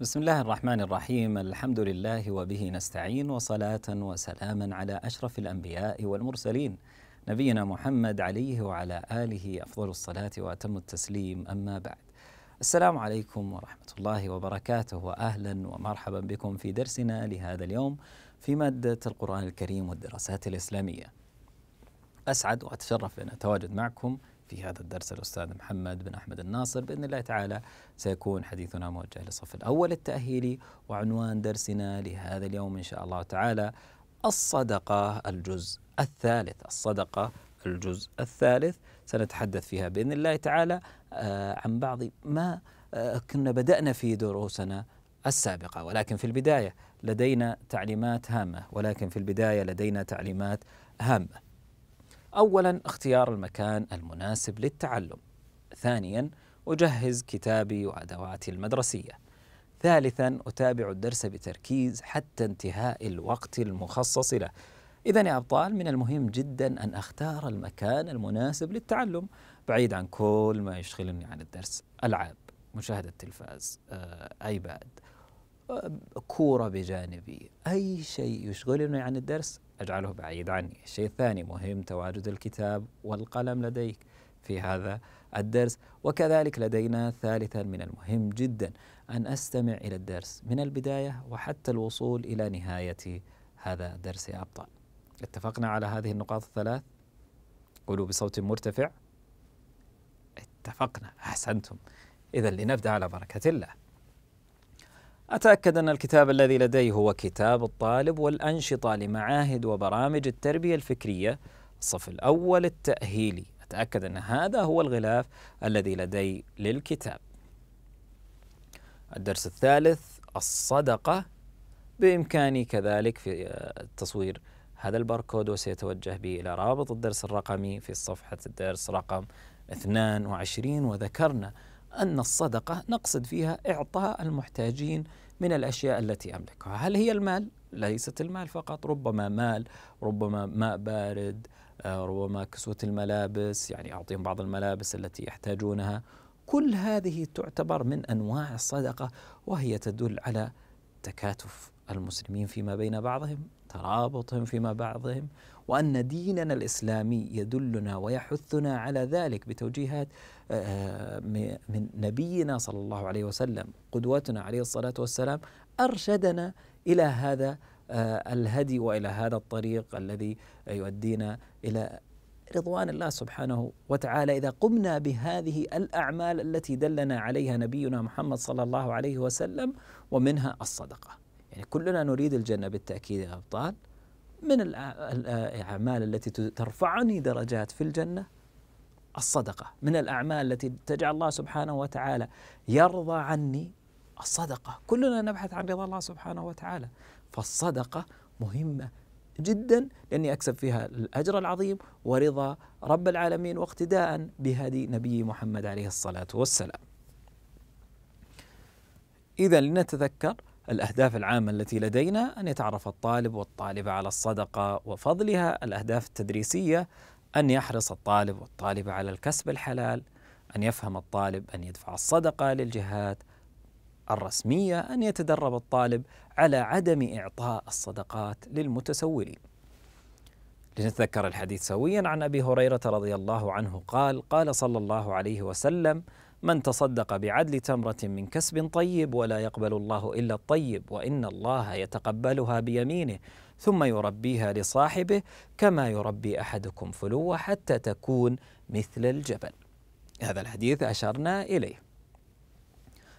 بسم الله الرحمن الرحيم الحمد لله وبه نستعين وصلاة وسلاما على أشرف الأنبياء والمرسلين نبينا محمد عليه وعلى آله أفضل الصلاة وأتم التسليم أما بعد السلام عليكم ورحمة الله وبركاته وأهلا ومرحبا بكم في درسنا لهذا اليوم في مادة القرآن الكريم والدراسات الإسلامية أسعد وأتشرف بأن أتواجد معكم في هذا الدرس الأستاذ محمد بن أحمد الناصر بإذن الله تعالى سيكون حديثنا موجه للصف الأول التأهيلي وعنوان درسنا لهذا اليوم إن شاء الله تعالى الصدقة الجزء الثالث الصدقة الجزء الثالث سنتحدث فيها بإذن الله تعالى آه، عن بعض ما آه، كنا بدأنا في دروسنا السابقة ولكن في البداية لدينا تعليمات هامة ولكن في البداية لدينا تعليمات هامة أولا اختيار المكان المناسب للتعلم ثانيا أجهز كتابي وأدواتي المدرسية ثالثا أتابع الدرس بتركيز حتى انتهاء الوقت المخصص له إذا يا أبطال من المهم جدا أن أختار المكان المناسب للتعلم بعيد عن كل ما يشغلني عن الدرس ألعاب مشاهدة تلفاز آه، آيباد آه، كورة بجانبي أي شيء يشغلني عن الدرس اجعله بعيد عني الشيء الثاني مهم تواجد الكتاب والقلم لديك في هذا الدرس وكذلك لدينا ثالثا من المهم جدا أن أستمع إلى الدرس من البداية وحتى الوصول إلى نهاية هذا الدرس يا أبطال اتفقنا على هذه النقاط الثلاث قولوا بصوت مرتفع اتفقنا أحسنتم إذا لنبدأ على بركة الله أتأكد أن الكتاب الذي لدي هو كتاب الطالب والأنشطة لمعاهد وبرامج التربية الفكرية الصف الأول التأهيلي أتأكد أن هذا هو الغلاف الذي لدي للكتاب الدرس الثالث الصدقة بإمكاني كذلك في آه، تصوير هذا الباركود وسيتوجه بي إلى رابط الدرس الرقمي في صفحة الدرس رقم 22 وذكرنا أن الصدقة نقصد فيها إعطاء المحتاجين من الأشياء التي أملكها هل هي المال؟ ليست المال فقط ربما مال ربما ماء بارد آه، ربما كسوة الملابس يعني أعطيهم بعض الملابس التي يحتاجونها كل هذه تعتبر من أنواع الصدقة وهي تدل على تكاتف المسلمين فيما بين بعضهم ترابطهم فيما بعضهم وأن ديننا الإسلامي يدلنا ويحثنا على ذلك بتوجيهات آه، من نبينا صلى الله عليه وسلم قدوتنا عليه الصلاة والسلام أرشدنا إلى هذا آه، الهدي وإلى هذا الطريق الذي يؤدينا إلى رضوان الله سبحانه وتعالى إذا قمنا بهذه الأعمال التي دلنا عليها نبينا محمد صلى الله عليه وسلم ومنها الصدقة يعني كلنا نريد الجنة بالتأكيد يا أبطال من الأعمال التي ترفعني درجات في الجنة الصدقة من الأعمال التي تجعل الله سبحانه وتعالى يرضى عني الصدقة كلنا نبحث عن رضا الله سبحانه وتعالى فالصدقة مهمة جدا لأني أكسب فيها الأجر العظيم ورضا رب العالمين واقتداء بهدي نبي محمد عليه الصلاة والسلام إذا لنتذكر الأهداف العامة التي لدينا أن يتعرف الطالب والطالبة على الصدقة وفضلها الأهداف التدريسية أن يحرص الطالب والطالبة على الكسب الحلال أن يفهم الطالب أن يدفع الصدقة للجهات الرسمية أن يتدرب الطالب على عدم إعطاء الصدقات للمتسولين لنتذكر الحديث سويا عن أبي هريرة رضي الله عنه قال قال صلى الله عليه وسلم من تصدق بعدل تمرة من كسب طيب ولا يقبل الله إلا الطيب وإن الله يتقبلها بيمينه ثم يربيها لصاحبه كما يربي أحدكم فلوة حتى تكون مثل الجبل هذا الحديث أشرنا إليه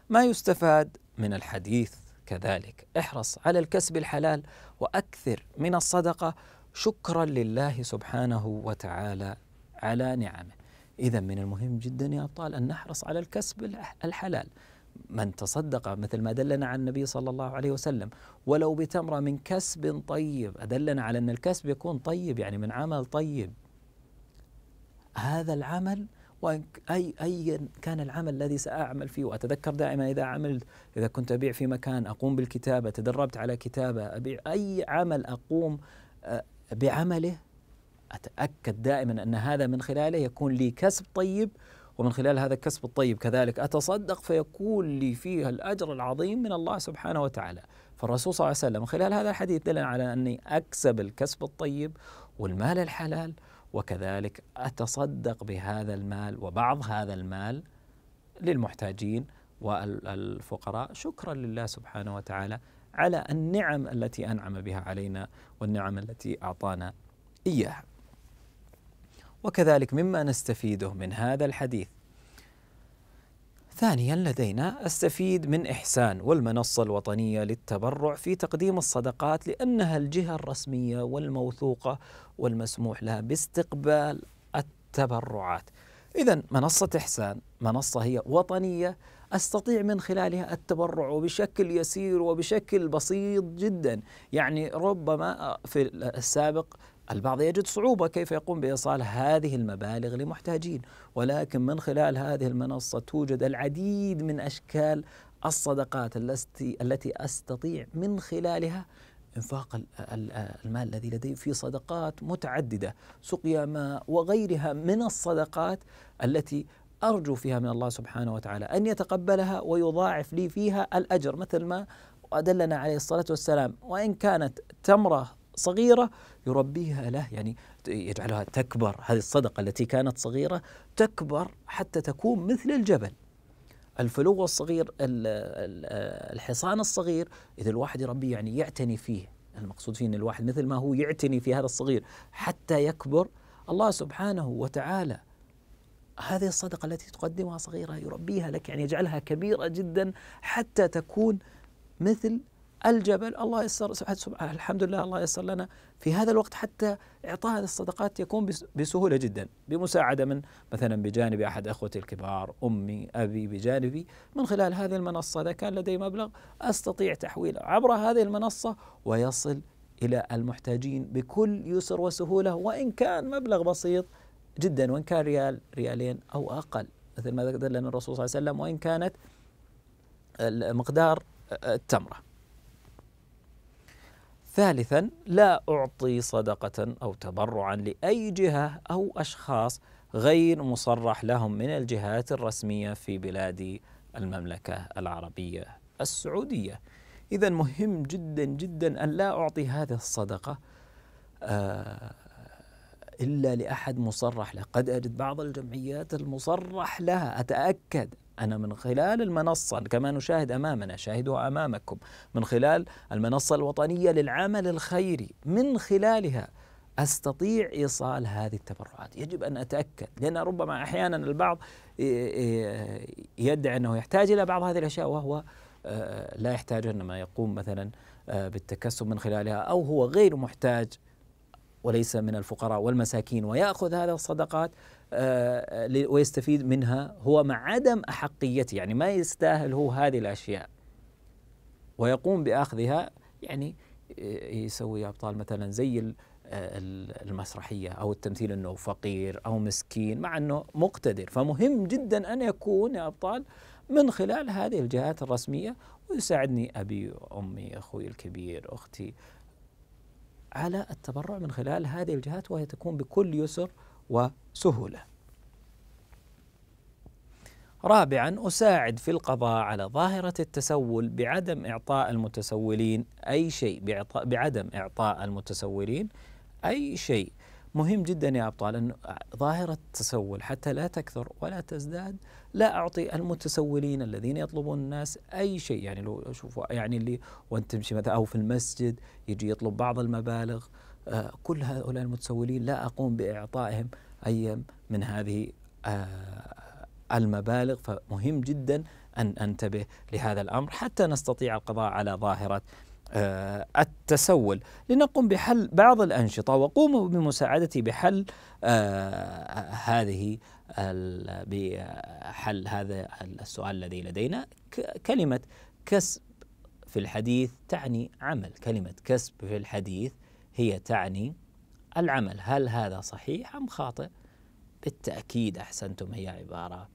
ما يستفاد من الحديث كذلك احرص على الكسب الحلال وأكثر من الصدقة شكرا لله سبحانه وتعالى على نعمه إذا من المهم جدا يا أبطال أن نحرص على الكسب الحلال من تصدق مثل ما دلنا عن النبي صلى الله عليه وسلم ولو بتمرة من كسب طيب أدلنا على أن الكسب يكون طيب يعني من عمل طيب هذا العمل وأي أي كان العمل الذي سأعمل فيه وأتذكر دائما إذا عملت إذا كنت أبيع في مكان أقوم بالكتابة تدربت على كتابة أبيع أي عمل أقوم آه، بعمله أتأكد دائما أن هذا من خلاله يكون لي كسب طيب ومن خلال هذا الكسب الطيب كذلك أتصدق فيكون لي فيها الأجر العظيم من الله سبحانه وتعالى فالرسول صلى الله عليه وسلم خلال هذا الحديث دل على أني أكسب الكسب الطيب والمال الحلال وكذلك أتصدق بهذا المال وبعض هذا المال للمحتاجين والفقراء شكرا لله سبحانه وتعالى على النعم التي أنعم بها علينا والنعم التي أعطانا إياها وكذلك مما نستفيده من هذا الحديث ثانيا لدينا استفيد من احسان والمنصه الوطنيه للتبرع في تقديم الصدقات لانها الجهه الرسميه والموثوقه والمسموح لها باستقبال التبرعات. اذا منصه احسان منصه هي وطنيه استطيع من خلالها التبرع وبشكل يسير وبشكل بسيط جدا، يعني ربما في السابق البعض يجد صعوبة كيف يقوم بإيصال هذه المبالغ لمحتاجين ولكن من خلال هذه المنصة توجد العديد من أشكال الصدقات التي أستطيع من خلالها انفاق المال الذي لدي في صدقات متعدده سقيا ماء وغيرها من الصدقات التي ارجو فيها من الله سبحانه وتعالى ان يتقبلها ويضاعف لي فيها الاجر مثل ما أدلنا عليه الصلاه والسلام وان كانت تمره صغيرة يربيها له يعني يجعلها تكبر هذه الصدقة التي كانت صغيرة تكبر حتى تكون مثل الجبل الفلو الصغير الحصان الصغير إذا الواحد يربيه يعني يعتني فيه المقصود فيه أن الواحد مثل ما هو يعتني في هذا الصغير حتى يكبر الله سبحانه وتعالى هذه الصدقة التي تقدمها صغيرة يربيها لك يعني يجعلها كبيرة جدا حتى تكون مثل الجبل الله يسر الحمد لله الله يسر لنا في هذا الوقت حتى إعطاء هذه الصدقات يكون بسهولة جدا بمساعدة من مثلا بجانب أحد أخوتي الكبار أمي أبي بجانبي من خلال هذه المنصة إذا كان لدي مبلغ أستطيع تحويله عبر هذه المنصة ويصل إلى المحتاجين بكل يسر وسهولة وإن كان مبلغ بسيط جدا وإن كان ريال ريالين أو أقل مثل ما ذكر لنا الرسول صلى الله عليه وسلم وإن كانت مقدار التمره ثالثا لا أعطي صدقة أو تبرعا لأي جهة أو أشخاص غير مصرح لهم من الجهات الرسمية في بلاد المملكة العربية السعودية إذا مهم جدا جدا أن لا أعطي هذه الصدقة آه، إلا لأحد مصرح له قد أجد بعض الجمعيات المصرح لها أتأكد أنا من خلال المنصة كما نشاهد أمامنا شاهدوا أمامكم من خلال المنصة الوطنية للعمل الخيري من خلالها استطيع ايصال هذه التبرعات يجب ان اتاكد لان ربما احيانا البعض آه، آه، يدعي انه يحتاج الى بعض هذه الاشياء وهو آه، لا يحتاج انما يقوم مثلا بالتكسب من خلالها او هو غير محتاج وليس من الفقراء والمساكين ويأخذ هذه الصدقات آه، آه، ويستفيد منها هو مع عدم أحقيته يعني ما يستاهل هو هذه الأشياء ويقوم بأخذها يعني آه، يسوي أبطال مثلا زي المسرحية أو التمثيل أنه فقير أو مسكين مع أنه مقتدر فمهم جدا أن يكون يا أبطال من خلال هذه الجهات الرسمية ويساعدني أبي أمي أخوي الكبير أختي على التبرع من خلال هذه الجهات وهي تكون بكل يسر وسهوله. رابعا اساعد في القضاء على ظاهره التسول بعدم اعطاء المتسولين اي شيء بعدم اعطاء المتسولين اي شيء مهم جدا يا ابطال ان ظاهره التسول حتى لا تكثر ولا تزداد لا اعطي المتسولين الذين يطلبون الناس اي شيء يعني لو شوفوا يعني اللي وانت تمشي مثلا او في المسجد يجي يطلب بعض المبالغ آه كل هؤلاء المتسولين لا اقوم باعطائهم اي من هذه آه المبالغ فمهم جدا ان انتبه لهذا الامر حتى نستطيع القضاء على ظاهره آه، التسول لنقوم بحل بعض الأنشطة وقوموا بمساعدتي بحل آه، هذه بحل هذا السؤال الذي لدينا كلمة كسب في الحديث تعني عمل كلمة كسب في الحديث هي تعني العمل هل هذا صحيح أم خاطئ بالتأكيد أحسنتم هي عبارة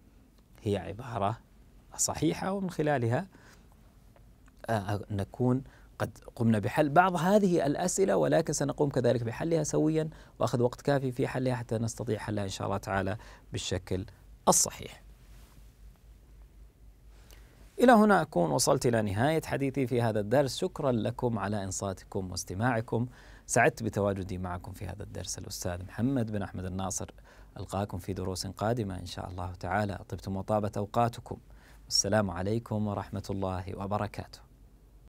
هي عبارة صحيحة ومن خلالها آه، نكون قد قمنا بحل بعض هذه الأسئلة ولكن سنقوم كذلك بحلها سويا وأخذ وقت كافي في حلها حتى نستطيع حلها إن شاء الله تعالى بالشكل الصحيح إلى هنا أكون وصلت إلى نهاية حديثي في هذا الدرس شكرا لكم على إنصاتكم واستماعكم سعدت بتواجدي معكم في هذا الدرس الأستاذ محمد بن أحمد الناصر ألقاكم في دروس قادمة إن شاء الله تعالى طبتم وطابت أوقاتكم والسلام عليكم ورحمة الله وبركاته